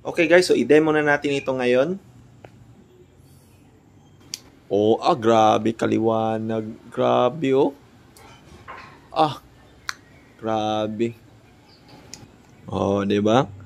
Okay guys, so i-demo na natin ito ngayon. Oh, ah, grabe kaliwanag. Grabe oh. Ah, grabe. Oh, 'di ba?